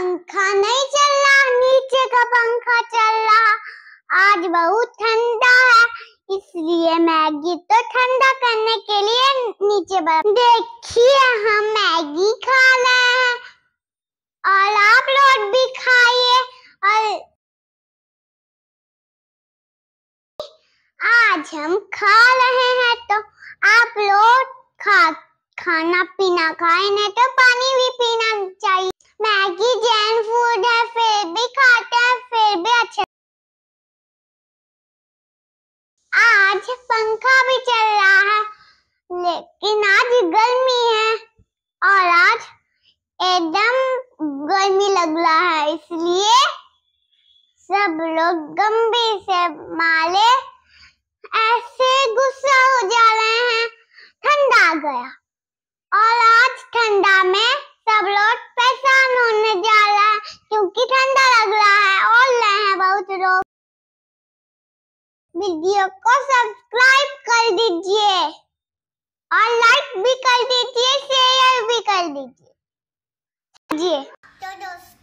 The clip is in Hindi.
पंखा नहीं चल रहा नीचे का पंखा चल रहा आज बहुत ठंडा है इसलिए मैगी तो ठंडा करने के लिए नीचे देखिए हम मैगी खा रहे हैं और आप लोग भी खाइए और आज हम खा रहे हैं तो आप लोग खा खाना पीना खाए नहीं तो पानी भी पीना चाहिए भी अच्छा आज पंखा भी चल रहा है लेकिन आज गर्मी है और आज एकदम गर्मी लग रहा है इसलिए सब लोग गंभीर से माले करो वीडियो को सब्सक्राइब कर दीजिए और लाइक भी कर दीजिए शेयर भी कर दीजिए तो दोस्तों